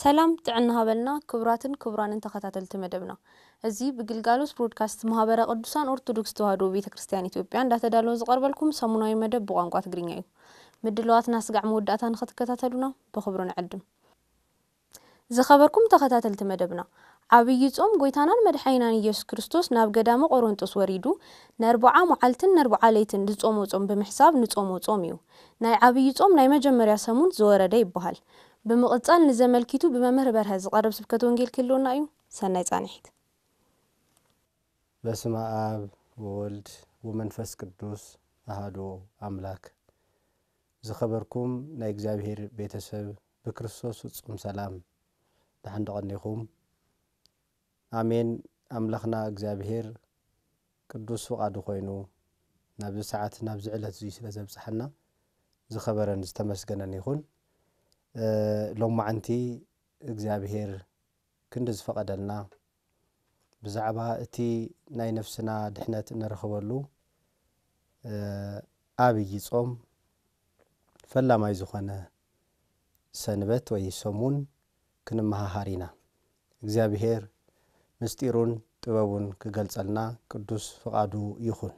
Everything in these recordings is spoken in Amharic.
ሰላም ጥዕና ሃበልና ክቡራትን ክቡራንን ተኸታተልቲ መደብና እዚ ብግልጋሎት ብሮድካስት ማህበረ ቅዱሳን ኦርቶዶክስ ተዋህዶ ቤተ ክርስቲያን ኢትዮጵያ እንዳተዳለወ ዝቐርበልኩም ሰሙናዊ መደብ ብቋንቋ ትግርኛ እዩ ምድለዋትና ስጋዕ መወዳእታ ንኽትከታተሉና ብክብሩ ንዕድም ዝኸበርኩም ተኸታተልቲ መደብና ዓብይ ጾም ጎይታናን መድሓይናን ኢየሱስ ክርስቶስ ናብ ገዳመ ቆሮንጦስ ወሪዱ ንኣርብዓ መዓልትን ንኣርብዓ ለይትን ዝጾሞ ጾም ብምሕሳብ ንጾሞ ጾም እዩ ናይ ዓብይ ጾም ናይ መጀመርያ ሰሙን ዝወረደ ይበሃል ብምቕጻል ንዘመልኪቱ ብመምህር በርሀ ዝቐርብ ስብከት ወንጌል ክህልወና እዩ ሰናይ ጻንሒት በስመ ኣብ ወወልድ ወመንፈስ ቅዱስ ኣሃዶ ኣምላክ ዝኸበርኩም ናይ እግዚኣብሔር ቤተሰብ ብክርስቶስ ፍጹም ሰላም ድሓን ደቐኒኹም ኣሜን ኣምላኽና እግዚኣብሔር ቅዱስ ፍቓዱ ኮይኑ ናብዚ ሰዓት ናብዚ ዕለት እዙ ስለ ዘብፅሓና ዝኸበረን ዝተመስገነን ይኹን ሎም ማዓንቲ እግዚኣብሄር ክንዲ ዝፈቐደልና ብዛዕባ እቲ ናይ ነፍስና ድሕነት እንረኽበሉ ዓብዪ ጾም ፈላማይ ዝኾነ ሰንበት ወይ ሰሙን ክንመሃሃር ኢና እግዚኣብሄር ምስጢሩን ጥበቡን ክገልጸልና ቅዱስ ፍቓዱ ይኹን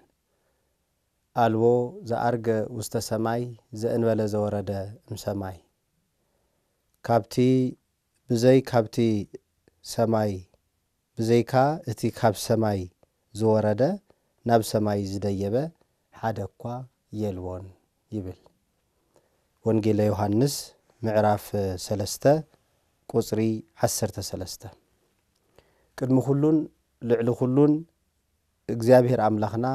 ኣልቦ ዘኣርገ ውስተ ሰማይ ዘእንበለ ዘወረደ እምሰማይ ካብቲ ብዘይ ካብቲ ሰማይ ብዘይካ እቲ ካብ ሰማይ ዝወረደ ናብ ሰማይ ዝደየበ ሓደ እኳ የልዎን ይብል ወንጌላ ዮሃንስ ምዕራፍ 3 ቁፅሪ 1 13 ቅድሚ ኩሉን ልዕሊ ኩሉን እግዚኣብሄር ኣምላኽና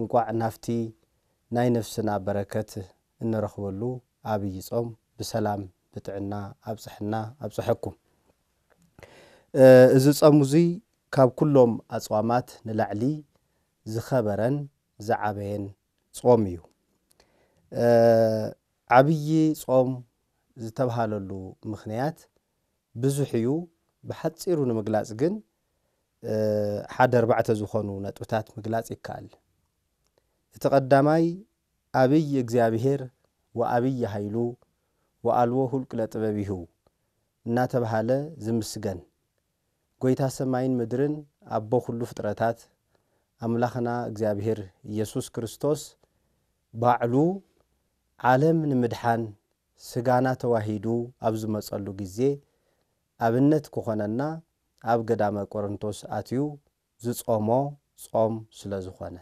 እንቋዕ ናፍቲ ናይ ነፍስና በረከት እንረኽበሉ ዓብዪ ጾም ብሰላም ብጥዕና ኣብፅሕና ኣብፅሐኩም እዚ ፀሙ እዙ ካብ ኩሎም ኣፅዋማት ንላዕሊ ዝኸበረን ዝዓበየን ፆም እዩ ዓብዪ ፆም ዝተባሃለሉ ምክንያት ብዙሕ እዩ ብሓፂሩ ንምግላፅ ግን ሓደ ኣርባዕተ ዝኾኑ ነጥብታት ምግላፅ ይከኣል እቲ ቀዳማይ ኣብይ እግዚኣብሄር ወኣብይ ሃይሉ ወአልዎ ሁልቅ ለጥበቢሁ እናተባሃለ ዝምስገን ጎይታ ሰማይን ምድርን ኣቦ ኩሉ ፍጥረታት ኣምላኽና እግዚኣብሔር ኢየሱስ ክርስቶስ ባዕሉ ዓለም ንምድሓን ስጋና ተዋሂዱ ኣብ ዝመፀሉ ግዜ ኣብነት ክኾነና ኣብ ገዳመ ቆሮንቶስ ኣትዩ ዝጾሞ ጾም ስለ ዝኾነ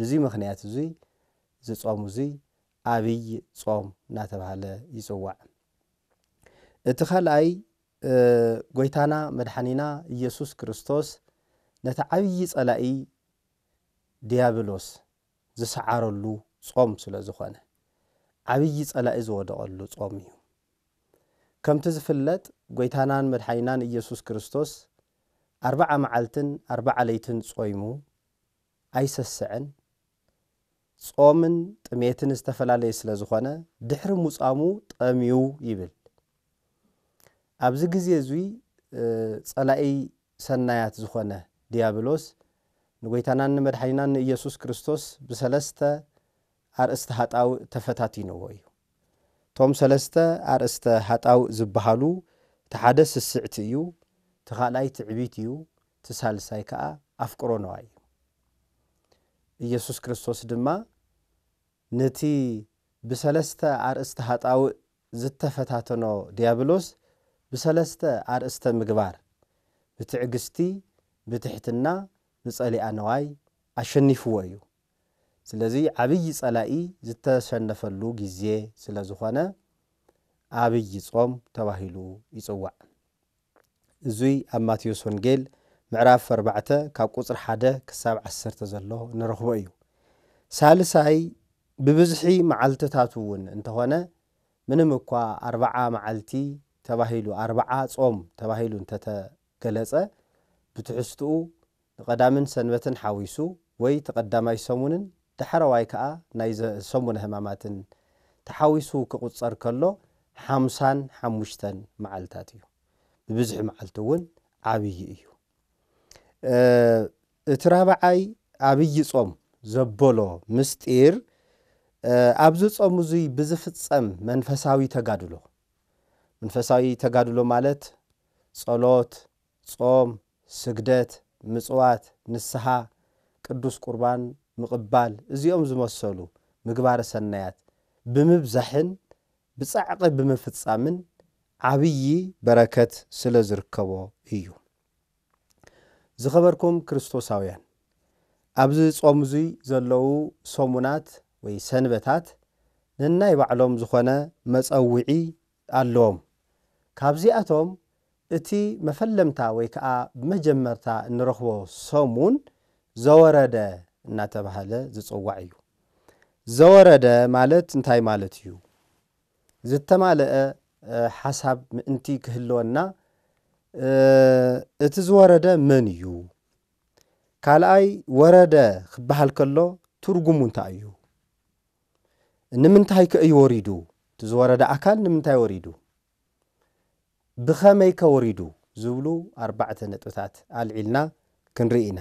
ብዚ ምኽንያት እዙይ ዝጾም እዙይ ዓብይ ጾም እናተባሃለ ይፅዋዕ እቲ ካልኣይ ጎይታና መድሓኒና ኢየሱስ ክርስቶስ ነቲ ዓብዪ ጸላኢ ዲያብሎስ ዝሰዓረሉ ጾም ስለ ዝኾነ ዓብዪ ጸላኢ ዝወደቐሉ ጾም እዩ ከምቲ ዝፍለጥ ጎይታናን መድሓኒናን ኢየሱስ ክርስቶስ ኣርባዓ መዓልትን ኣርባዓ ለይትን ጾይሙ ኣይሰስዕን ጾምን ጥሜትን ዝተፈላለየ ስለ ዝኾነ ድሕሪ ምፃሙ ጠምዩ ይብል ኣብዚ ግዜ እዚ ፀላኢ ሰናያት ዝኾነ ዲያብሎስ ንጎይታናን ንመድሓኒና ንኢየሱስ ክርስቶስ ብሰለስተ ኣርእስተ ሃጣውእ ተፈታቲንዎ እዩ እቶም ሰለስተ ኣርእስተ ሃጣውእ ዝበሃሉ እቲ ሓደ ስስዕቲ እዩ እቲ ካልኣይ ትዕቢት እዩ እቲ ሳልሳይ ከዓ ኣፍቅሮ ነዋ እዩ ኢየሱስ ክርስቶስ ድማ ነቲ ብሰለስተ ኣርእስተ ሃጣውእ ዝተፈታተኖ ዲያብሎስ ብሰለስተ ኣርእስተ ምግባር ብትዕግስቲ ብትሕትና ብፀሊኣ ነዋይ ኣሸኒፍዎ እዩ ስለዚ ዓብይ ፀላኢ ዝተሸነፈሉ ግዜ ስለ ዝኾነ ዓብዪ ጾም ተባሂሉ ይፅዋዕ እዙይ ኣብ ማቴዎስ ወንጌል ምዕራፍ 4 ካብ ቁፅሪ ሓደ ክሳብ 10 ዘሎ ንረኽቦ እዩ ሳልሳይ ብብዝሒ መዓልትታት እውን እንተኾነ ምንም እኳ ኣርበዓ መዓልቲ ተባሂሉ ኣርበዓ ጾም ተባሂሉ እንተተገለፀ ብትሕዝትኡ ንቐዳምን ሰንበትን ሓዊሱ ወይ ተቐዳማይ ሰሙንን ዳሕረዋይ ከዓ ናይ ሰሙነ ህማማትን ተሓዊሱ ክቁፀር ከሎ ሓምሳን ሓሙሽተን መዓልታት እዩ ብብዝሒ መዓልቲ እውን ዓብዪ እዩ እቲ ራብዓይ ዓብዪ ጾም ዘበሎ ምስጢር ኣብዚ ጾም እዙይ ብዝፍፀም መንፈሳዊ ተጋድሎ መንፈሳዊ ተጋድሎ ማለት ጸሎት ጾም ስግደት ምፅዋት ንስሓ ቅዱስ ቁርባን ምቕባል እዚኦም ዝመሰሉ ምግባር ሰናያት ብምብዛሕን ብጻዕቂ ብምፍጻምን ዓብዪ በረከት ስለ ዝርከቦ እዩ ዝኸበርኩም ክርስቶሳውያን ኣብዚ ጾም እዙይ ዘለዉ ሰሙናት ወይ ሰንበታት ነናይ ባዕሎም ዝኾነ መፀውዒ ኣለዎም ካብዚኣቶም እቲ መፈለምታ ወይ ከዓ ብመጀመርታ እንረኽቦ ሶም ውን ዘወረደ እናተባሃለ ዝፅዋዕ እዩ ዘወረደ ማለት እንታይ ማለት እዩ ዝተማልአ ሓሳብ ምእንቲ ክህልወና እቲ ዝወረደ መን እዩ ካልኣይ ወረደ ክበሃል ከሎ ትርጉሙ እንታይ እዩ ንምንታይ ከ እዩ ወሪዱ እቲ ዝወረደ ኣካል ንምንታይ ወሪዱ ብኸመይ ከ ወሪዱ ዝብሉ ኣርባዕተ ነጥብታት ኣልዒልና ክንርኢ ኢና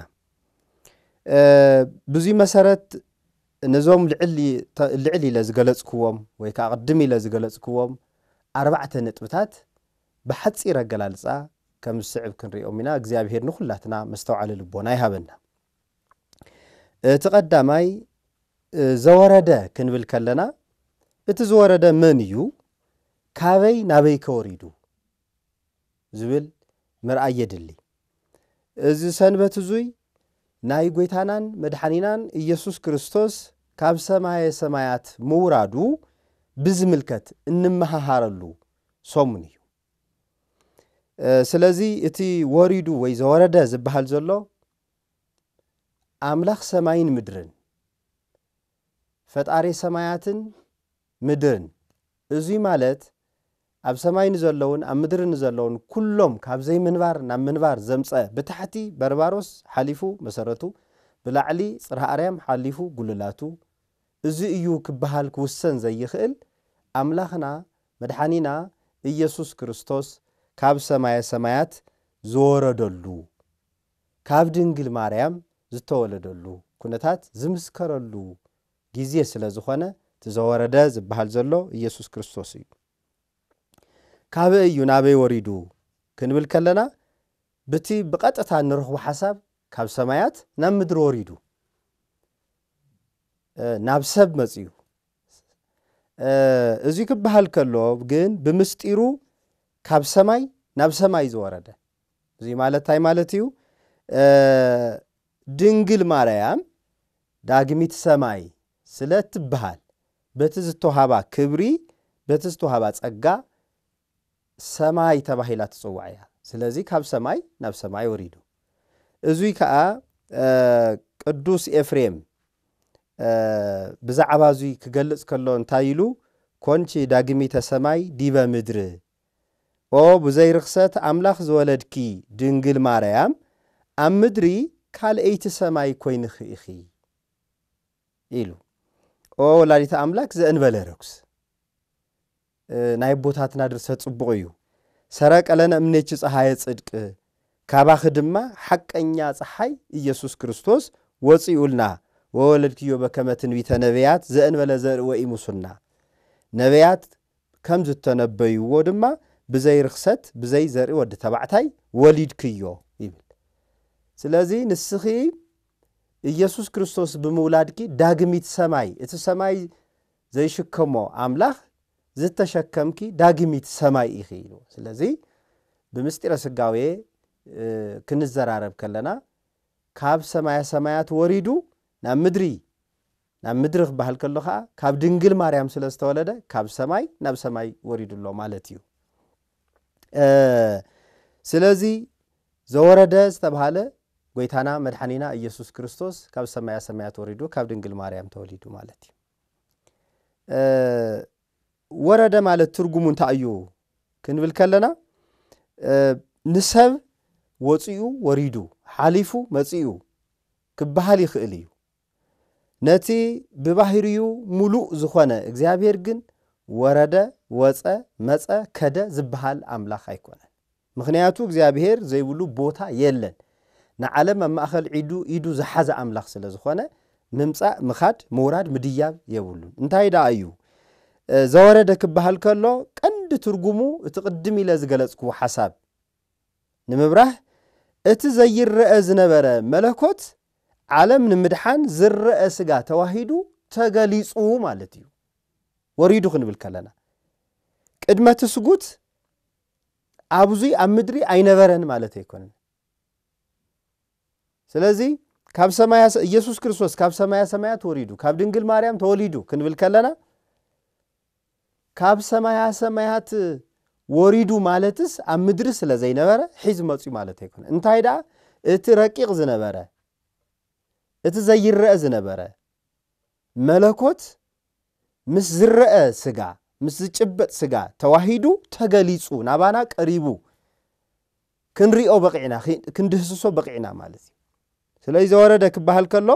ብዙይ መሰረት ነዞም ልዕል ኢለ ዝገለፅክዎም ወይ ከዓ ቅድም ኢለ ዝገለፅክዎም ኣርባዕተ ነጥብታት ብሓፂር ኣገላልፃ ከም ዝስዕብ ክንሪኦም ኢና እግዚኣብሄር ንኩላትና መስተውዓለ ልቦና ይሃበና እቲ ቀዳማይ ዘወረደ ክንብል ከለና እቲ ዝወረደ መን እዩ ካበይ ናበይ ከወሪዱ ዝብል ምርኣይ የድሊ እዚ ሰንበት እዙይ ናይ ጎይታናን መድሓኒናን ኢየሱስ ክርስቶስ ካብ ሰማየ ሰማያት ምውራዱ ብዝምልከት እንመሃሃረሉ ሰሙን እዩ ስለዚ እቲ ወሪዱ ወይ ዘወረደ ዝበሃል ዘሎ ኣምላኽ ሰማይን ምድርን ፈጣሪ ሰማያትን ምድርን እዙይ ማለት ኣብ ሰማይ ንዘለውን ኣብ ምድሪ ንዘለውን ኩሎም ካብ ዘይምንባር ናብ ምንባር ዘምፀ ብታሕቲ በርባሮስ ሓሊፉ መሰረቱ ብላዕሊ ፅርሃ ኣርያም ሓሊፉ ጉልላቱ እዚ እዩ ክበሃል ክውሰን ዘይኽእል ኣምላኽና መድሓኒና ኢየሱስ ክርስቶስ ካብ ሰማየ ሰማያት ዝወረደሉ ካብ ድንግል ማርያም ዝተወለደሉ ኩነታት ዝምስከረሉ ግዜ ስለ ዝኾነ እቲ ዝበሃል ዘሎ ኢየሱስ ክርስቶስ እዩ ካብ እዩ ናበይ ወሪዱ ክንብል ከለና ብቲ ብቐጥታ ንረኽቦ ሓሳብ ካብ ሰማያት ናብ ምድሪ ወሪዱ ናብ ሰብ መፅኡ እዚ ክበሃል ከሎ ግን ብምስጢሩ ካብ ሰማይ ናብ ሰማይ ዝወረደ እዚ ማለት እንታይ ማለት እዩ ድንግል ማርያም ዳግሚት ሰማይ ስለ ትብሃል በቲ ዝተዋሃባ ክብሪ በቲ ዝተዋሃባ ፀጋ ሰማይ ተባሂላ ትፅዋዕ እያ ስለዚ ካብ ሰማይ ናብ ሰማይ ወሪዱ እዙይ ከዓ ቅዱስ ኤፍሬም ብዛዕባ እዙይ ክገልፅ ከሎ እንታይ ኢሉ ኮንቺ ዳግሚተ ሰማይ ዲበ ምድሪ ኦ ብዘይርክሰት ኣምላኽ ዝወለድኪ ድንግል ማርያም ኣብ ምድሪ ካልአይቲ ሰማይ ኮይኑ ኮይንኽኢኺ ኢሉ ኦ ወላዲተ አምላክ ዘእንበለ ረኩስ ናይ ቦታትና ድርሰ ፅቡቕ እዩ ሰረቀ ለነ እምኔች ፀሓየ ፅድቅ ካባኺ ድማ ሓቀኛ ፀሓይ ኢየሱስ ክርስቶስ ወፂኡልና ወወለድክዮ በከመ ትንቢተ ነቢያት ዘእንበለ ዘርእወ ኢሙሱና ነቢያት ከም ዝተነበይዎ ድማ ብዘይ ርክሰት ብዘይ ዘርኢ ወዲ ተባዕታይ ወሊድክዮ ይብል ስለዚ ንስኺ ኢየሱስ ክርስቶስ ብምውላድኪ ዳግሚት ሰማይ እቲ ሰማይ ዘይሽከሞ ኣምላኽ ዝተሸከምኪ ዳግሚት ሰማይ ኢኺ ኢሉ ስለዚ ብምስጢረ ስጋዌ ክንዘራረብ ከለና ካብ ሰማያ ሰማያት ወሪዱ ናብ ምድሪ ናብ ምድሪ ክበሃል ከሎ ከዓ ካብ ድንግል ማርያም ስለ ዝተወለደ ካብ ሰማይ ናብ ሰማይ ወሪዱሎ ማለት እዩ ስለዚ ዘወረደ ዝተባሃለ ጎይታና መድሓኒና ኢየሱስ ክርስቶስ ካብ ሰማያ ሰማያት ወሪዱ ካብ ድንግል ማርያም ተወሊዱ ማለት እዩ ወረደ ማለት ትርጉሙ እንታይ እዩ ክንብል ከለና ንሰብ ወፅኡ ወሪዱ ሓሊፉ መፅኡ ክበሃል ይኽእል እዩ ነቲ ብባህርዩ ሙሉእ ዝኾነ እግዚኣብሔር ግን ወረደ ወፀ መፀ ከደ ዝበሃል ኣምላኽ ኣይኮነን ምክንያቱ እግዚኣብሔር ዘይብሉ ቦታ የለን ንዓለም ኣብ ማእኸል ዒዱ ኢዱ ዝሓዘ ኣምላኽ ስለ ዝኾነ ምምፃእ ምኻድ ምውራድ ምድያብ የብሉን እንታይ ደኣ እዩ ዘወረደ ክበሃል ከሎ ቀንዲ ትርጉሙ እቲ ቅድም ኢለ ዝገለፅክዎ ሓሳብ ንምብራህ እቲ ዘይረአ ዝነበረ መለኮት ዓለም ንምድሓን ዝረአ ስጋ ተዋሂዱ ተገሊፁ ማለት እዩ ወሪዱ ክንብል ከለና ቅድመቲ ስጉት ኣብዙይ ኣብ ምድሪ ኣይነበረን ማለት ኣይኮነን ስለዚ ኢየሱስ ክርስቶስ ካብ ሰማያ ሰማያት ወሪዱ ካብ ድንግል ማርያም ተወሊዱ ክንብል ከለና ካብ ሰማያ ሰማያት ወሪዱ ማለትስ ኣብ ምድሪ ስለ ዘይነበረ ሒዝ መፅኡ ማለት ኣይኮነ እንታይ ደኣ እቲ ረቂቕ ዝነበረ እቲ ዘይረአ ዝነበረ መለኮት ምስ ዝረአ ስጋ ምስ ዝጭበጥ ስጋ ተዋሂዱ ተገሊፁ ናባና ቀሪቡ ክንሪኦ በቂዕና ክንድህስሶ በቂዕና ማለት እዩ ስለዚ ዘወረደ ክበሃል ከሎ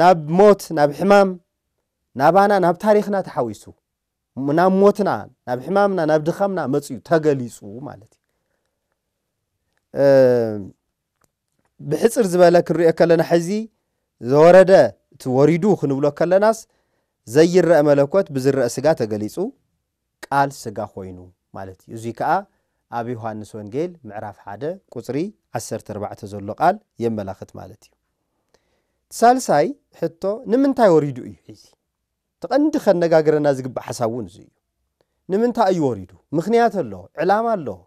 ናብ ሞት ናብ ሕማም ናባና ናብ ታሪክና ተሓዊሱ ናብ ሞትና ናብ ሕማምና ናብ ድኻምና መፅኡ ተገሊፁ ማለት እዩ ብሕፅር ዝበለ ክንሪኦ ከለና ሕዚ ዘወረደ እቲ ወሪዱ ክንብሎ ከለናስ ዘይረአ መለኮት ብዝረአ ስጋ ተገሊፁ ቃል ስጋ ኮይኑ ማለት እዩ እዙይ ከዓ ኣብ ዮሃንስ ወንጌል ምዕራፍ ሓደ ቁፅሪ 14 ዘሎ ቃል የመላኽት ማለት እዩ ሳልሳይ ሕቶ ንምንታይ ወሪዱ እዩ ሒዚ ትቐንዲ ከነጋግረና ዝግባእ ሓሳብ እውን እዚ እዩ ንምንታይ እዩ ወሪዱ ምኽንያት ኣለዎ ዕላማ ኣለዎ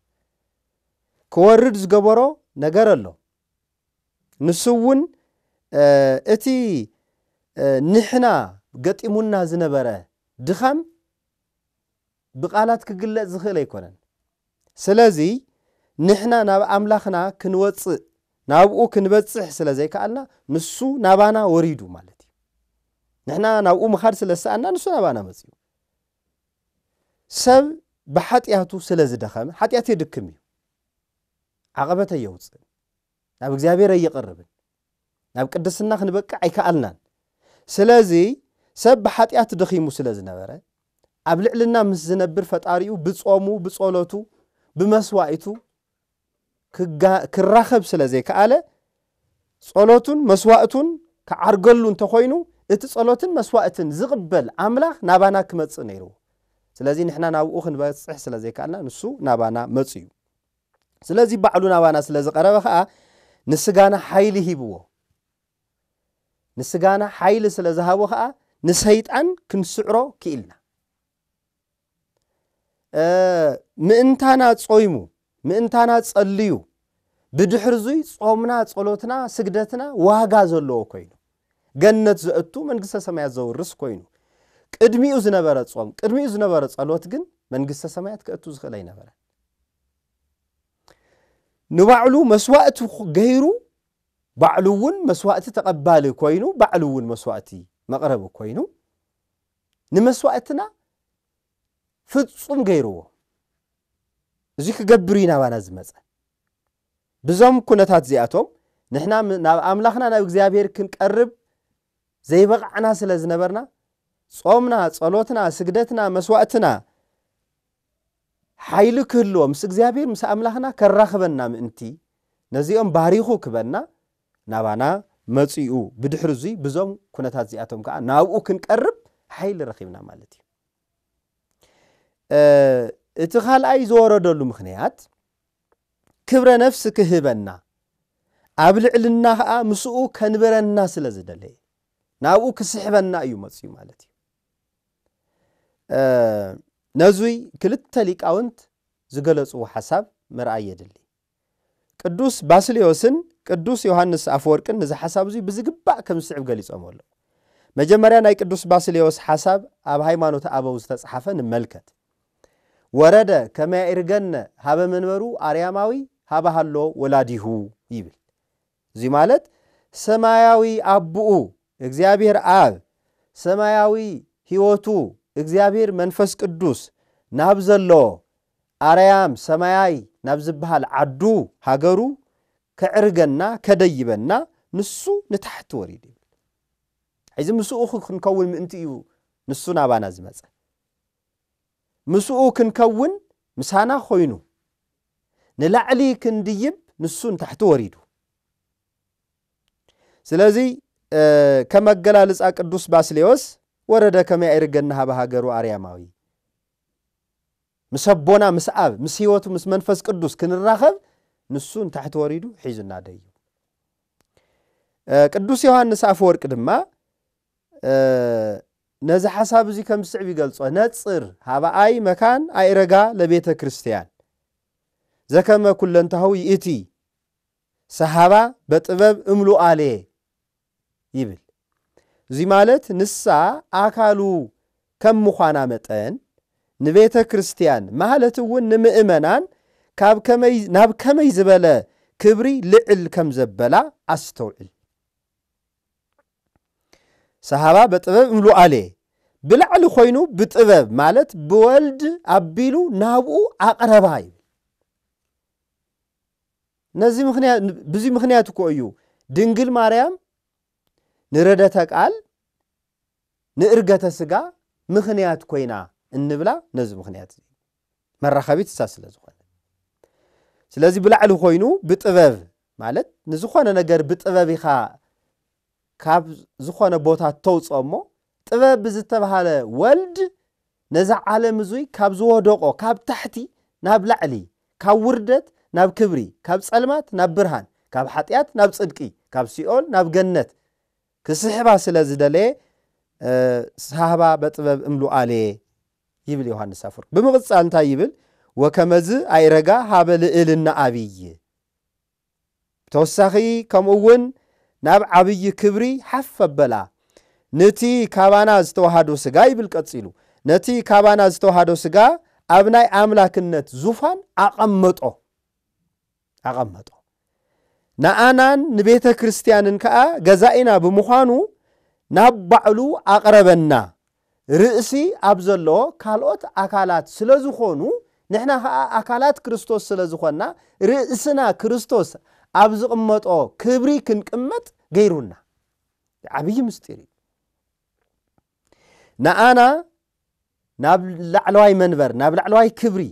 ክወርድ ዝገበሮ ነገር ኣሎ ንሱ እውን እቲ ንሕና ገጢሙና ዝነበረ ድኻም ብቓላት ክግለፅ ዝኽእል ኣይኮነን ስለዚ ንሕና ናብ ኣምላኽና ክንወፅእ ናብኡ ክንበፅሕ ስለ ዘይከኣልና ንሱ ናባና ወሪዱ ማለት እዩ ንሕና ናብኡ ምኻድ ስለ ዝሰኣና ንሱ ናባና መፅኡ ሰብ ብሓጢኣቱ ስለ ዝደኸመ ሓጢኣት የድክም እዩ ዓቐበት ኣየውፅእን ናብ እግዚኣብሔር ኣይቐርብን ናብ ቅድስና ክንበቅዕ ኣይከኣልናን ስለዚ ሰብ ብሓጢኣት ደኺሙ ስለ ዝነበረ ኣብ ልዕልና ምስ ዝነብር ፈጣሪኡ ብጾሙ ብጸሎቱ ብመስዋእቱ ክራኸብ ስለ ዘይከኣለ ፀሎቱን መስዋእቱን ክዓርገሉ እንተኮይኑ እቲ ፀሎትን መስዋእትን ዝቕበል ኣምላኽ ናባና ክመፅእ ነይሩ ስለዚ ንሕና ናብኡ ክንበፅሕ ስለ ዘይከኣልና ንሱ ናባና መፅ እዩ ስለዚ ባዕሉ ናባና ስለ ዝቐረበ ከዓ ንስጋና ሓይሊ ሂብዎ ንስጋና ሓይሊ ስለ ዝሃቦ ከዓ ንሰይጣን ክንስዕሮ ክኢልና ምእንታና ጾይሙ ምእንታና ጸልዩ ብድሕሪ ዙይ ጾምና ጸሎትና ስግደትና ዋጋ ዘለዎ ኮይኑ ገነት ዘእቱ መንግስተ ሰማያት ዘውርስ ኮይኑ ቅድሚኡ ዝነበረ ጾም ቅድሚኡ ዝነበረ ጸሎት ግን መንግስተ ሰማያት ክእቱ ዝኽእል ኣይነበረን ንባዕሉ መስዋእቲ ገይሩ ባዕሉ እውን መስዋእቲ ተቐባሊ ኮይኑ ባዕሉ እውን መስዋእቲ መቕረቢ ኮይኑ ንመስዋእትና ፍጹም ገይርዎ እዚ ክገብር እዩ ናባና ዝመፀ ብዞም ኩነታት እዚኣቶም ንሕና ናብ ኣምላኽና ናብ እግዚኣብሔር ክንቀርብ ዘይበቕዕና ስለ ዝነበርና ጾምና ጸሎትና ስግደትና መስዋእትና ሓይሊ ክህልዎ ምስ እግዚኣብሔር ምስ ኣምላኽና ከራኽበና ምእንቲ ነዚኦም ባሪኹ ክበና ናባና መፅኡ ብድሕሪ እዙይ ብዞም ኩነታት እዚኣቶም ከዓ ናብኡ ክንቀርብ ሓይሊ ረኺብና ማለት እዩ እቲ ኻልኣይ ዝወረደሉ ምኽንያት ክብረ ነፍሲ ክህበና ኣብ ልዕልና ኸዓ ምስኡ ከንብረና ስለ ዝደለየ ናብኡ ክስሕበና እዩ መፅ እዩ ማለት እዩ ነዙይ ክልተ ሊቃውንት ዝገለፅዎ ሓሳብ ምርኣይ የድሊ ቅዱስ ባስልዮስን ቅዱስ ዮሃንስ ኣፈወርቅን ነዚ ሓሳብ እዙ ብዝግባእ ከም ዝስዕብ ገሊፆም ኣሎ መጀመርያ ናይ ቅዱስ ባስልዮስ ሓሳብ ኣብ ሃይማኖት ኣበው ዝተፅሓፈ ንመልከት ወረደ ከመያይርገነ ሀበ መንበሩ አርያማዊ ሀባሃሎ ወላዲሁ ይብል። እዚህ ማለት ሰማያዊ አቡኡ እግዚአብሔር አብ ሰማያዊ ሕይወቱ እግዚአብሔር መንፈስ ቅዱስ ናብ ዘሎ ኣርያም ሰማያይ ናብ ዝበሃል ዓዱ ሃገሩ ከዕርገና ከደይበና ንሱ ንታሕቲ ወሪድ ይብል ሕዚ ምስኡ ክንከውን ምእንቲ እዩ ንሱ ናባና ዝመፀ ምስኡ ክንከውን ምሳና ኮይኑ ንላዕሊ ክንድይብ ንሱ ንታሕቲ ወሪዱ ስለዚ ከመገላልፃ ቅዱስ ባስሌዎስ ወረደ ከመይ ኣይርገና ሃበ ሃገሩ ኣርያማዊ ምስ ኣቦና ምስ ኣብ ምስ ሂወቱ ምስ መንፈስ ቅዱስ ክንራኸብ ንሱ እንታሕቲ ወሪዱ ሒዙና ደዩ ቅዱስ ዮሃንስ ኣፈወርቂ ድማ ነዚ ሓሳብ እዚ ከም ዝስዕብ ይገልጾ ነፅር ሃብኣይ መካን ኣይረጋ ለቤተ ክርስትያን ዘከመ ኩለንታዊ እቲ ሰሃባ በጥበብ እምሉ እምሉኣሌ ይብል እዚ ማለት ንሳ ኣካሉ ከም ምዃና መጠን ንቤተ ክርስትያን ማለት እውን ንምእመናን ናብ ከመይ ዝበለ ክብሪ ልዕል ከም ዘበላ ኣስተውዕል ሰሃባ በጥበብ እምሉኣሌ ብላዕሊ ኮይኑ ብጥበብ ማለት ብወልድ ኣቢሉ ናብኡ ኣቕረባ እዩ ነዚ ብዙ ምክንያት እኮ እዩ ድንግል ማርያም ንረደተ ቃል ንእርገተ ስጋ ምክንያት ኮይና እንብላ ነዚ ምክንያት እዩ መራኸቢት እሳ ስለ ዝኾነ ስለዚ ብላዕሊ ኮይኑ ብጥበብ ማለት ንዝኾነ ነገር ብጥበብ ኢኻ ካብ ዝኾነ ቦታ እተውፅኦ እሞ ጥበብ ብዝተባሃለ ወልድ ነዚ ዓለም እዙይ ካብ ዝወደቆ ካብ ታሕቲ ናብ ላዕሊ ካብ ውርደት ናብ ክብሪ ካብ ፀልማት ናብ ብርሃን ካብ ሓጢኣት ናብ ፅድቂ ካብ ሲኦል ናብ ገነት ክስሕባ ስለ ዝደለየ ሳህባ በጥበብ እምሉኣልየ ይብል ዮሃንስ ኣፍወርቂ ብምቕፃል እንታይ ይብል ወከመዚ ኣይረጋ ሃበ ልእልና ኣብይ ብተወሳኺ ከምኡ እውን ናብ ዓብዪ ክብሪ ሓፍ ኣበላ ነቲ ካባና ዝተዋሃዶ ስጋ ይብል ቀፂሉ ነቲ ካባና ዝተዋሃዶ ስጋ ኣብ ናይ ኣምላክነት ዙፋን ኣቐመጦ ኣቐመጦ ንኣናን ንቤተ ክርስትያንን ከዓ ገዛኢና ብምዃኑ ናብ ባዕሉ ኣቕረበና ርእሲ ኣብ ዘሎ ካልኦት ኣካላት ስለ ዝኾኑ ንሕና ከዓ ኣካላት ክርስቶስ ስለ ዝኾንና ርእስና ክርስቶስ ኣብ ዝቕመጦ ክብሪ ክንቅመጥ ገይሩና ዓብዪ ምስጢር እዩ ንኣና ናብ ላዕለዋይ መንበር ናብ ላዕለዋይ ክብሪ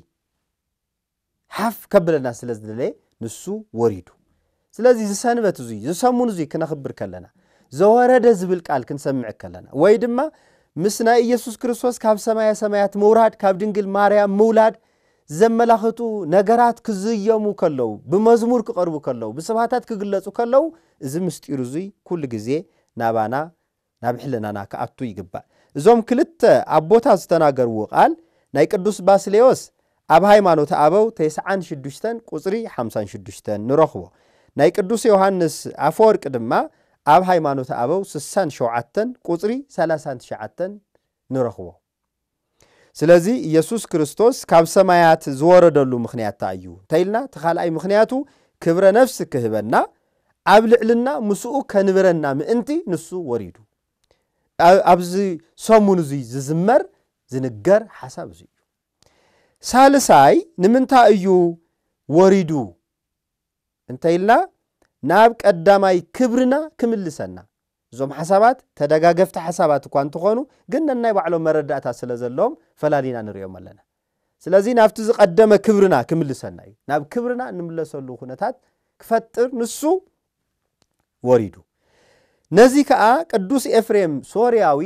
ሓፍ ከብለና ስለ ዝደለየ ንሱ ወሪዱ ስለዚ ዝሰንበት እዙ ዝሰሙን እዙ ክነኽብር ከለና ዘወረደ ዝብል ቃል ክንሰምዕ ከለና ወይ ድማ ምስ ናይ ኢየሱስ ክርስቶስ ካብ ሰማያ ሰማያት ምውራድ ካብ ድንግል ማርያም ምውላድ ዘመላኽቱ ነገራት ክዝየሙ ከለው ብመዝሙር ክቐርቡ ከለው ብስብሃታት ክግለፁ ከለው እዚ ምስጢሩ እዙይ ኩሉ ግዜ ናባና ናብ ሕልናና ክኣቱ ይግባእ እዞም ክልተ ኣቦታት ዝተናገርዎ ቓል ናይ ቅዱስ ባስሌዎስ ኣብ ሃይማኖት ኣበው 96 ቁፅሪ 56 ንረኽቦ ናይ ቅዱስ ዮሃንስ ኣፈወርቂ ድማ ኣብ ሃይማኖት ኣበው 67 ቁፅሪ 39 ንረኽቦ ስለዚ ኢየሱስ ክርስቶስ ካብ ሰማያት ዝወረደሉ ምክንያት እዩ እንተኢልና እቲ ካልኣይ ምክንያቱ ክብረ ነፍሲ ክህበና ኣብ ልዕልና ምስኡ ከንብረና ምእንቲ ንሱ ወሪዱ ኣብዚ ሰሙን እዙይ ዝዝመር ዝንገር ሓሳብ እዙ እዩ ሳልሳይ ንምንታይ እዩ ወሪዱ እንተይልና ናብ ቀዳማይ ክብርና ክምልሰና እዞም ሓሳባት ተደጋገፍቲ ሓሳባት እኳ እንትኾኑ ግን ነናይ ባዕሎም መረዳእታት ስለ ዘለዎም ፈላሊና ንሪኦም ኣለና ስለዚ ናብቲ ዝቐደመ ክብርና ክምልሰና እዩ ናብ ክብርና እንምለሰሉ ኩነታት ክፈጥር ንሱ ወሪዱ ነዚ ከዓ ቅዱስ ኤፍሬም ሶርያዊ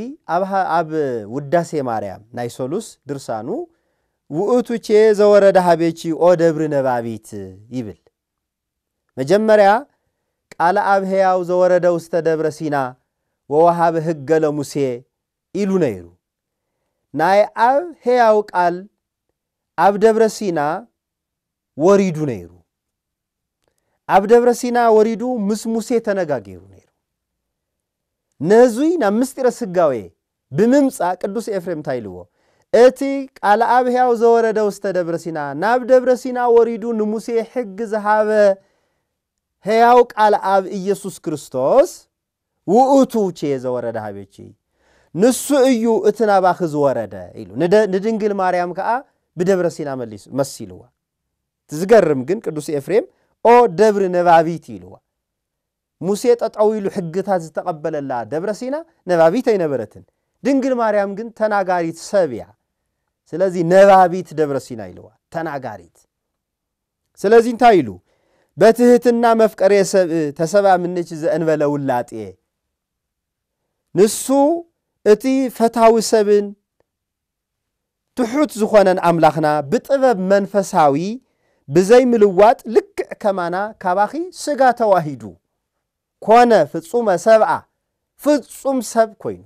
ኣብ ውዳሴ ማርያም ናይ ሰሉስ ድርሳኑ ውእቱ ቼ ዘወረደ ሃቤቺ ኦ ደብሪ ነባቢት ይብል መጀመርያ ቃለ አብ ሕያው ዘወረደ ውስተ ደብረ ሲና ወወሃበ ሕገ ለሙሴ ኢሉ ነይሩ ናይ ኣብ ሕያው ቃል ኣብ ደብረ ሲና ወሪዱ ነይሩ ኣብ ደብረ ሲና ወሪዱ ምስ ሙሴ ተነጋጊሩ ነይሩ ነዙይ ናብ ምስጢረ ስጋዌ ብምምፃእ ቅዱስ ኤፍሬም እንታይ ኢልዎ እቲ ቃል ኣብ ሕያው ዘወረደ ውስተ ደብረ ሲና ናብ ደብረ ሲና ወሪዱ ንሙሴ ሕጊ ዝሃበ ሕያው ቃል አብ ኢየሱስ ክርስቶስ ውእቱ ቼ ዘወረደ ሀቤቼ ንሱ እዩ እትናባኽዝ ዝወረደ ኢሉ ንድንግል ማርያም ከዓ ብደብረ ሲና መሲ ኢልዋ ዝገርም ግን ቅዱስ ኤፍሬም ኦ ደብሪ ነባቢት ኢልዋ ሙሴ ጠጠው ኢሉ ሕግታት ዝተቐበለላ ደብረ ሲና ነባቢት ኣይነበረትን ድንግል ማርያም ግን ተናጋሪት ሰብ እያ ስለዚ ነባቢት ደብረ ሲና ኢልዋ ተናጋሪት ስለዚ እንታይ ኢሉ በትህትና መፍቀር ተሰባ ምንች ዘእንበለ ውላጤ ንሱ እቲ ፈታዊ ሰብን ትሑት ዝኾነን ኣምላኽና ብጥበብ መንፈሳዊ ብዘይምልዋጥ ልክዕ ከማና ካባኺ ስጋ ተዋሂዱ ኮነ ፍጹመ ሰብኣ ፍጹም ሰብ ኮይኑ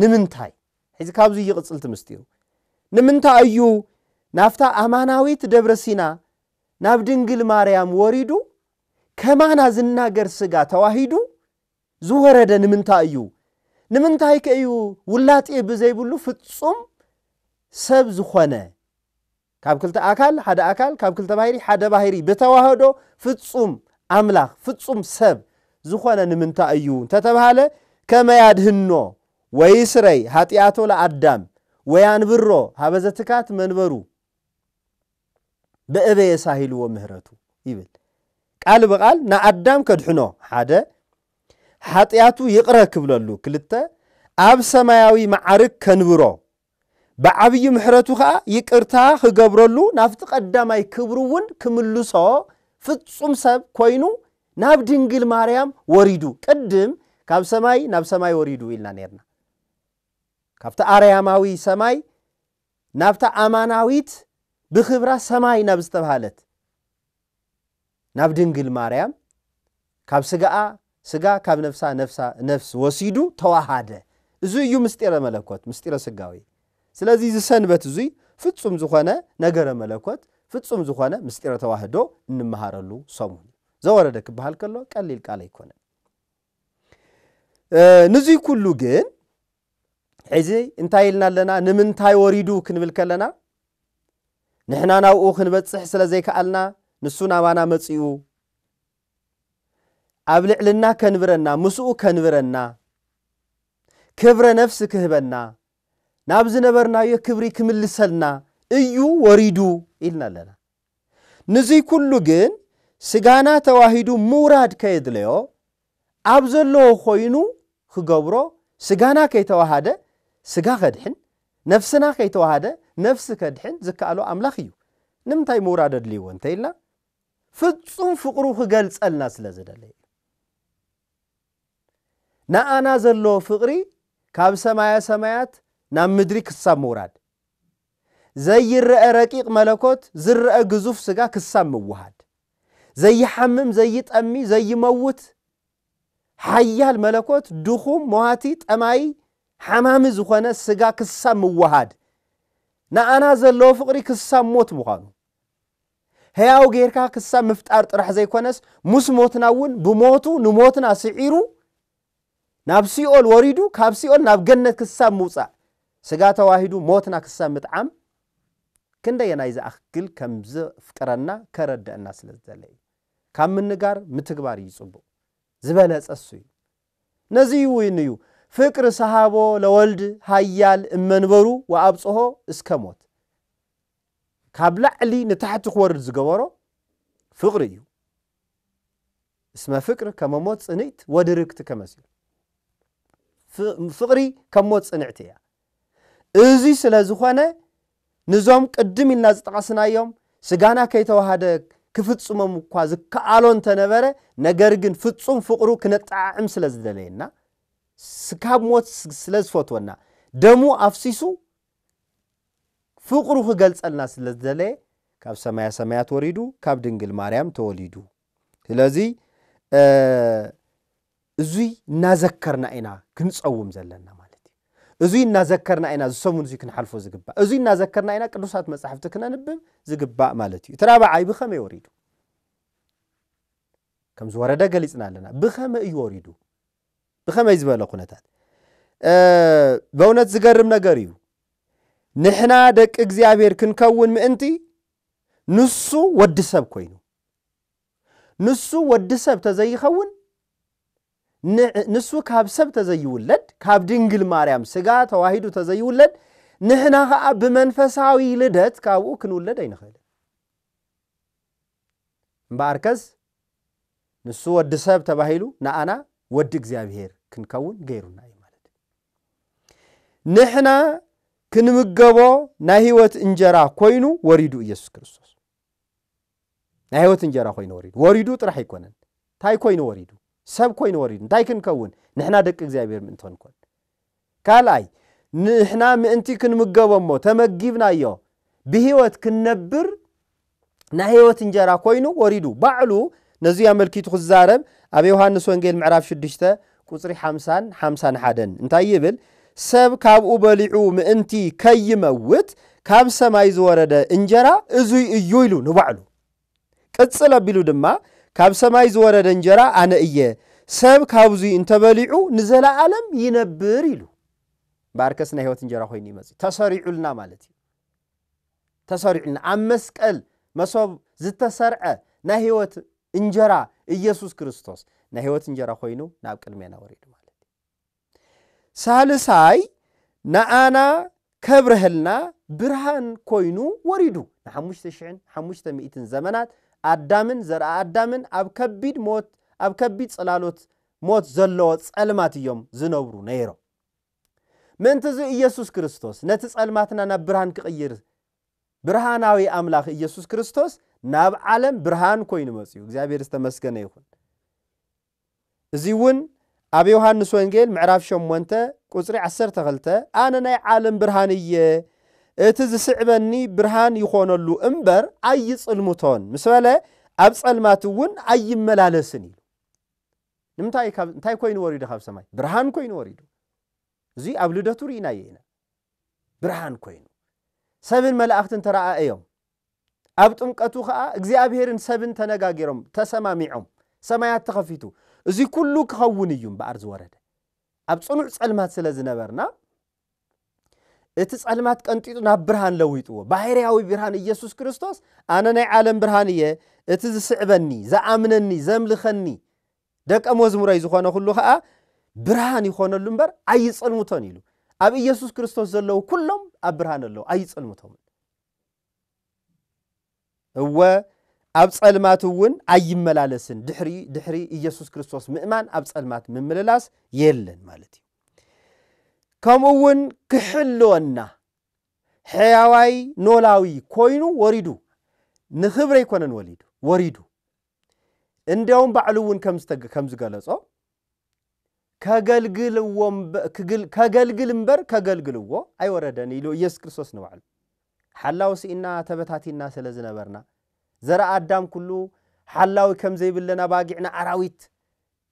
ንምንታይ ሕዚ ካብዙ ይቕፅል ትምስጢሩ ንምንታይ እዩ ናፍታ ኣማናዊት ደብረ ሲና ናብ ድንግል ማርያም ወሪዱ ከማና ዝናገር ስጋ ተዋሂዱ ዝወረደ ንምንታይ እዩ ንምንታይ ከእዩ ውላጤ ብዘይብሉ ፍጹም ሰብ ዝኾነ ካብ ክልተ ኣካል ሓደ ኣካል ካብ ክልተ ባሂሪ ሓደ ባሂሪ ብተዋህዶ ፍጹም ኣምላኽ ፍጹም ሰብ ዝኾነ ንምንታይ እዩ እንተተባሃለ ከመያድህኖ ወይስረይ ሃጢኣቶ ለኣዳም ወያንብሮ ሃበዘትካት መንበሩ በእበየ ሳሂልዎ ምህረቱ ይብል ቃል ብቓል ንኣዳም ከድሕኖ ሓደ ሓጢኣቱ ይቕረ ክብለሉ ክልተ ኣብ ሰማያዊ መዓርግ ከንብሮ ብዓብዪ ምሕረቱ ከዓ ይቅርታ ክገብረሉ ናብቲ ቀዳማይ ክብሩ እውን ክምልሶ ፍጹም ሰብ ኮይኑ ናብ ድንግል ማርያም ወሪዱ ቅድም ካብ ሰማይ ናብ ሰማይ ወሪዱ ኢልና ነርና ካብቲ ኣርያማዊ ሰማይ ናብታ ኣማናዊት ብኽብራ ሰማይ ናብ ዝተባሃለት ናብ ድንግል ማርያም ካብ ስጋኣ ስጋ ካብ ነፍሳ ነፍስ ወሲዱ ተዋሃደ እዚ እዩ ምስጢረ መለኮት ምስጢረ ስጋዊ ስለዚ ዝሰንበት እዙይ ፍጹም ዝኾነ ነገረ መለኮት ፍጹም ዝኾነ ምስጢረ ተዋህዶ እንመሃረሉ ሰሙን ዘወረደ ክበሃል ከሎ ቀሊል ቃል ኣይኮነን ንዙይ ኩሉ ግን ሕዚ እንታይ ኢልና ኣለና ንምንታይ ወሪዱ ክንብል ከለና ንሕና ናብኡ ክንበፅሕ ስለ ዘይከኣልና ንሱ ናባና መፅኡ ኣብ ልዕልና ከንብረና ምስኡ ከንብረና ክብረ ነፍሲ ክህበና ናብ ዝነበርናዮ ክብሪ ክምልሰልና እዩ ወሪዱ ኢልና ኣለና ንዙይ ኩሉ ግን ስጋና ተዋሂዱ ምውራድ ከየድለዮ ኣብ ዘለዎ ኮይኑ ክገብሮ ስጋና ከይተዋሃደ ስጋ ኸድሕን نفسنا كيتو هذا نفس كدحن زكاء لو أملاخ يو نمتاي مراد دليو انت إلا فتصم فقرو خقال سألنا سلازد علي نا أنا زلو فقري كاب سمايا سمايات نام مدري كسام مراد زي رأى رقيق ملكوت زر رأى قزوف سقا كسام موهاد زي حمم زي تأمي زي موت حيال ملكوت دخوم مواتي تأمي ሓማሚ ዝኾነ ስጋ ክሳብ ምወሃድ ንኣና ዘለዎ ፍቕሪ ክሳብ ሞት ምዃኑ ህያው ጌርካ ክሳብ ምፍጣር ጥራሕ ዘይኮነስ ሙስ ሞትና እውን ብሞቱ ንሞትና ስዒሩ ናብ ሲኦል ወሪዱ ካብ ሲኦል ናብ ገነት ክሳብ ምውፃእ ስጋ ተዋሂዱ ሞትና ክሳብ ምጥዓም ክንደየናይ ዝኣክግል ከም ዝፍቅረና ከረድአና ስለ ዝደለ እዩ ካብ ምንጋር ምትግባር እዩ ፅቡቕ ዝበለፀሱ እዩ ነዚ ውን እዩ ፍቅር ሰሃቦ ለወልድ ሃያል እመንበሩ ወኣብፅሆ እስከ ሞት ካብ ላዕሊ ንታሕቲ ክወርድ ዝገበሮ ፍቕሪ እዩ እስመ ፍቅር ከመ ሞት ፅንዕት ወድርክቲ ከመሲሉ ፍቕሪ ከም ሞት ፅንዕቲ እያ እዚ ስለ ዝኾነ ንዞም ቅድም ኢልና ዝጠቐስናዮም ስጋና ከይተዋሃደ ክፍፅሞም እኳ ዝከኣሎ እንተነበረ ነገር ግን ፍፁም ፍቕሩ ክነጠዓዕም ስለ ዝደለየና ስካብ ሞት ስለ ዝፈትወና ደሙ ኣፍሲሱ ፍቕሩ ክገልፀልና ስለ ዝደለየ ካብ ሰማያ ሰማያት ወሪዱ ካብ ድንግል ማርያም ተወሊዱ ስለዚ እዙይ እናዘከርና ኢና ክንፀውም ዘለና ማለት እዩ እዙይ እናዘከርና ኢና ዝሰሙን እዙ ክንሓልፎ ዝግባእ እዙይ እናዘከርና ኢና ቅዱሳት መፅሕፍቲ ክነንብብ ዝግባእ ማለት እዩ እቲ ብኸመይ ወሪዱ ከም ዝወረደ ገሊፅና ኣለና ብኸመይ እዩ ወሪዱ ብኸመይ ዝበለ ኩነታት በእውነት ዝገርም ነገር እዩ ንሕና ደቂ እግዚኣብሔር ክንከውን ምእንቲ ንሱ ወዲ ሰብ ኮይኑ ንሱ ወዲ ሰብ ተዘይኸውን ንሱ ካብ ሰብ ተዘይውለድ ካብ ድንግል ማርያም ስጋ ተዋሂዱ ተዘይውለድ ንሕና ከዓ ብመንፈሳዊ ልደት ካብኡ ክንውለድ ኣይንኽእል እምበኣርከስ ንሱ ወዲ ሰብ ተባሂሉ ንኣና ወዲ እግዚኣብሔር ክንከውን ገይሩና እዩ ማለት እዩ ንሕና ክንምገቦ ናይ ሂወት እንጀራ ኮይኑ ወሪዱ ኢየሱስ ክርስቶስ ናይ ሂወት እንጀራ ኮይኑ ወሪዱ ወሪዱ ጥራሕ ኣይኮነን እንታይ ኮይኑ ወሪዱ ሰብ ኮይኑ ወሪዱ እንታይ ክንከውን ንሕና ደቂ እግዚኣብሔር ምእንቲ ክንኮን ካልኣይ ንሕና ምእንቲ ክንምገቦ እሞ ተመጊብናዮ ብሂወት ክንነብር ናይ ሂወት እንጀራ ኮይኑ ወሪዱ ባዕሉ ነዚ ኣመልኪቱ ክዛረብ ኣብ ዮሃንስ ወንጌል ምዕራፍ 6 ቁፅሪ 50 51 እንታይ ይብል ሰብ ካብኡ በሊዑ ምእንቲ ከይመውት ካብ ሰማይ ዝወረደ እንጀራ እዙይ እዩ ኢሉ ንባዕሉ ቅፅል ኣቢሉ ድማ ካብ ሰማይ ዝወረደ እንጀራ ኣነ እየ ሰብ ካብዙይ እንተበሊዑ ንዘለኣለም ይነብር ኢሉ ባርከስ ናይ ሂወት እንጀራ ኮይኑ ይመፅ ተሰሪዑልና ማለት እዩ ተሰሪዑልና ኣብ መስቀል መሶብ ዝተሰርዐ ናይ ሂወት እንጀራ ኢየሱስ ክርስቶስ ናይ ህይወት እንጀራ ኮይኑ ናብ ቅድሜና ወሪዱ ማለት እዩ ሳልሳይ ንኣና ከብርህልና ብርሃን ኮይኑ ወሪዱ ን500 ዘመናት ኣዳምን ዘረአ ኣዳምን ኣብ ከቢድ ሞት ኣብ ከቢድ ፅላሎት ሞት ዘለዎ ፀልማት እዮም ዝነብሩ ነይሮም ምእንቲ እዚ ኢየሱስ ክርስቶስ ነቲ ፀልማትና ናብ ብርሃን ክቕይር ብርሃናዊ ኣምላኽ ኢየሱስ ክርስቶስ ናብ ዓለም ብርሃን ኮይኑ መፅኡ እግዚኣብሔር ዝተመስገነ ይኹን እዚ እውን ኣብ ዮሃንስ ወንጌል ምዕራፍ 8 ቁፅሪ 12 ኣነ ናይ ዓለም ብርሃን እየ እቲ ዝስዕበኒ ብርሃን ይኾነሉ እምበር ኣይፅልሙቶን ምስ በለ ኣብ ፀልማት እውን ኣይመላለስን ኢሉ ንምንታይ ኮይኑ ወሪዱ ካብ ሰማይ ብርሃን ኮይኑ ወሪዱ እዚ ኣብ ልደቱ ርኢናየ ኢና ብርሃን ኮይኑ ሰብን መላእኽትን እዮም ኣብ ጥምቀቱ ከዓ እግዚኣብሔርን ሰብን ተነጋጊሮም ተሰማሚዖም ሰማያት ተኸፊቱ እዚ ኩሉ ክኸውን እዩ በኣር ዝወረደ ኣብ ፅኑዕ ፀልማት ስለ ዝነበርና እቲ ፀልማት ቀንጢጡ ናብ ብርሃን ለዊጥዎ ባህርያዊ ብርሃን ኢየሱስ ክርስቶስ ኣነ ናይ ዓለም ብርሃን እየ እቲ ዝስዕበኒ ዝኣምነኒ ዘምልኸኒ ደቀ መዝሙረይ ዝኾነ ኩሉ ከዓ ብርሃን ይኾነሉ እምበር ኣይፅልሙቶን ኢሉ ኣብ ኢየሱስ ክርስቶስ ዘለዉ ኩሎም ኣብ ብርሃን ኣለዉ ኣይፀልሙቶምን እወ ኣብ ፀልማት እውን ኣይመላለስን ድሕሪ ድሕሪ ኢየሱስ ክርስቶስ ምእማን ኣብ ፀልማት ምምልላስ የለን ማለት እዩ ከምኡ እውን ክሕልወና ሕያዋይ ኖላዊ ኮይኑ ወሪዱ ንኽብሪ ኣይኮነን ወሊዱ ወሪዱ እንዲያውም ባዕሉ እውን ከም ዝገለፆ ከገልግል ከገልግልምበር ከገልግልዎ ኣይወረደን ኢሉ ኢየሱስ ክርስቶስ ንባዕሉ ሓላዊ ስኢና ተበታቲና ስለ ዝነበርና ዘረ ኣዳም ኩሉ ሓላዊ ከም ዘይብለና ባጊዕና ኣራዊት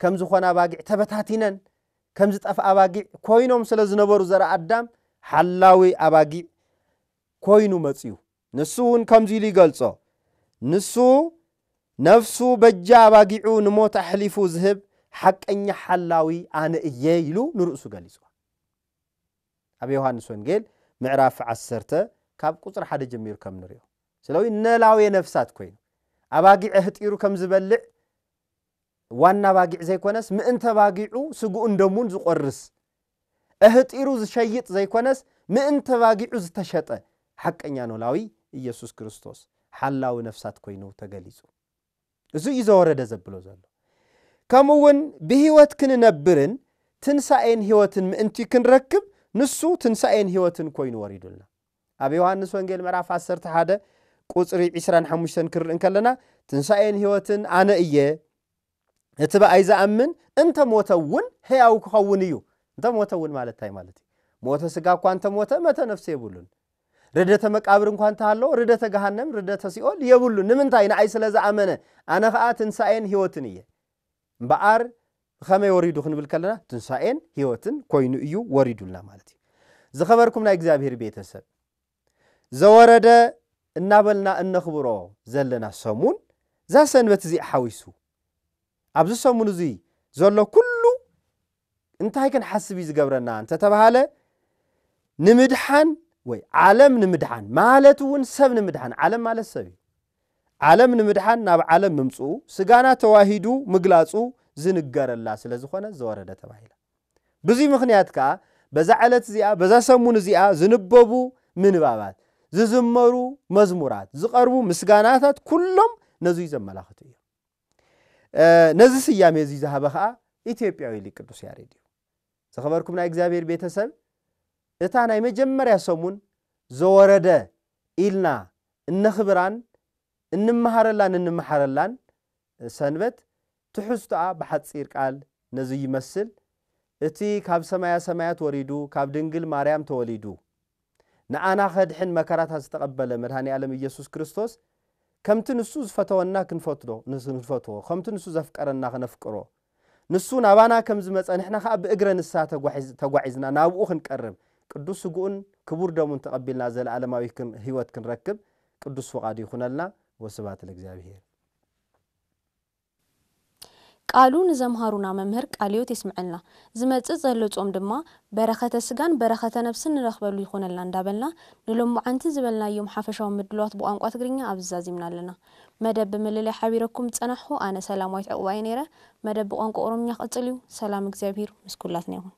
ከም ዝኾነ ኣባጊዕ ተበታቲነን ከም ዝጠፍኣ ኣባጊዕ ኮይኖም ስለ ዝነበሩ ዘረ ኣዳም ሓላዊ ኣባጊዕ ኮይኑ መፅዩ ንሱ እውን ከምዚ ኢሉ ይገልፆ ንሱ ነፍሱ በጃ ኣባጊዑ ንሞት ኣሕሊፉ ዝህብ ሓቀኛ ሓላዊ ኣነ እየ ኢሉ ንርእሱ ገሊፅዋ ኣብ ዮሃንስ ወንጌል ምዕራፍ 1 ካብ ቁፅሪ ሓደ ጀሚሩ ከም ንሪኦ ስለዊ ነላዌ ነፍሳት ኮይኑ ኣባጊዕ ህጢሩ ከም ዝበልዕ ዋና ባጊዕ ዘይኮነስ ምእንተ ባጊዑ ስጉኡ እንደሙን ዝቆርስ እህጢሩ ዝሸይጥ ዘይኮነስ ምእንተ ባጊዑ ዝተሸጠ ሓቀኛ ኖላዊ ኢየሱስ ክርስቶስ ሓላዊ ነፍሳት ኮይኑ ተገሊፁ እዚ እዩ ዘወረደ ዘብሎ ዘሎ ከምኡውን ብሂወት ክንነብርን ትንሣኤን ህይወትን ምእንቲ ክንረክብ ንሱ ትንሣኤን ህይወትን ኮይኑ ወሪዱልና ኣብ ዮሃንስ ወንጌል ምዕራፍ 11 ቁፅሪ 25 ክንርእን ከለና ትንሣኤን ህይወትን ኣነ እየ እቲ በኣይ ዝኣምን እንተ ሞተ እውን ሕያው ክኸውን እዩ እንተ ሞተ እውን ማለት እንታይ ማለት እዩ ሞተ ስጋ እኳ እንተ ሞተ መተ ነፍሲ የብሉን ርደተ መቃብር እንኳ እንተሃለዎ ርደተ ገሃንም ርደተ ሲኦል የብሉን ንምንታይ ንኣይ ስለ ዝኣመነ ኣነ ከዓ ትንሣኤን ህይወትን እየ እምበኣር ብኸመይ ወሪዱ ክንብል ከለና ትንሳኤን ሂወትን ኮይኑ እዩ ወሪዱልና ማለት እዩ ዝኸበርኩም ናይ እግዚኣብሔር ቤተሰብ ዘወረደ እናበልና እነኽብሮ ዘለና ሰሙን እዛ ሰንበት እዚ ሓዊሱ ኣብዚ ሰሙን እዙ ዘሎ ኩሉ እንታይ ክንሓስብ እዩ ዝገብረና እንተተባሃለ ንምድሓን ወይ ዓለም ንምድሓን ማለት እውን ሰብ ንምድሓን ዓለም ማለት ሰብ እዩ ዓለም ንምድሓን ናብ ዓለም ምምፅኡ ስጋና ተዋሂዱ ምግላፁ ዝንገረላ ስለ ዝኾነ ዘወረደ ተባሂላ ብዙይ ምክንያት ከዓ በዛ ዕለት እዚኣ በዛ ሰሙን እዚኣ ዝንበቡ ምንባባት ዝዝመሩ መዝሙራት ዝቐርቡ ምስጋናታት ኩሎም ነዙይ ዘመላኽቱ እዮም ነዚ ስያሜ እዚ ዝሃበ ከዓ ኢትዮጵያዊ ቅዱስ ያሬድ እዩ ዝኸበርኩም ናይ እግዚኣብሔር ቤተሰብ እታ ናይ መጀመርያ ሰሙን ዘወረደ ኢልና እነኽብራን እንመሃረላን እንመሃረላን ሰንበት ትሕዝቶኣ ብሓፂር ቃል ነዚ ይመስል እቲ ካብ ሰማያ ሰማያት ወሪዱ ካብ ድንግል ማርያም ተወሊዱ ንኣና ኸድሕን መከራታት ዝተቐበለ መድሃኒ ኣለም ኢየሱስ ክርስቶስ ከምቲ ንሱ ዝፈተወና ክንፈትዎ ከምቲ ንሱ ዘፍቀረና ክነፍቅሮ ንሱ ናባና ከም ዝመፀ ንሕና ከዓ ብእግረ ንሳ ተጓዒዝና ናብኡ ክንቀርብ ቅዱስ ስጉኡን ክቡር ደሙን ተቐቢልና ዘለኣለማዊ ሂወት ክንረክብ ቅዱስ ፍቓዱ ይኹነልና ወስባት ለእግዚአብሔር። ቃሉ ንዘምሃሩና መምህር ቃልዮት የስምዐልና ዝመፅእ ዘሎ ጾም ድማ በረኸተ ስጋን በረኸተ ነብስን ንረኽበሉ ይኾነልና እንዳበልና ንሎሙዓንቲ ዝበልናዮም ሓፈሻዊ ምድልዋት ብቋንቋ ትግርኛ ኣብዛዚምና ኣለና። መደብ ብምልላይ ሓቢረኩም ፀናሑ ኣነ ሰላማዊት ዕቁባይ ነይረ። መደብ ብቋንቋ ኦሮምኛ ክቕፅል እዩ። ሰላም እግዚኣብሄር ምስኩላትና ይኹን።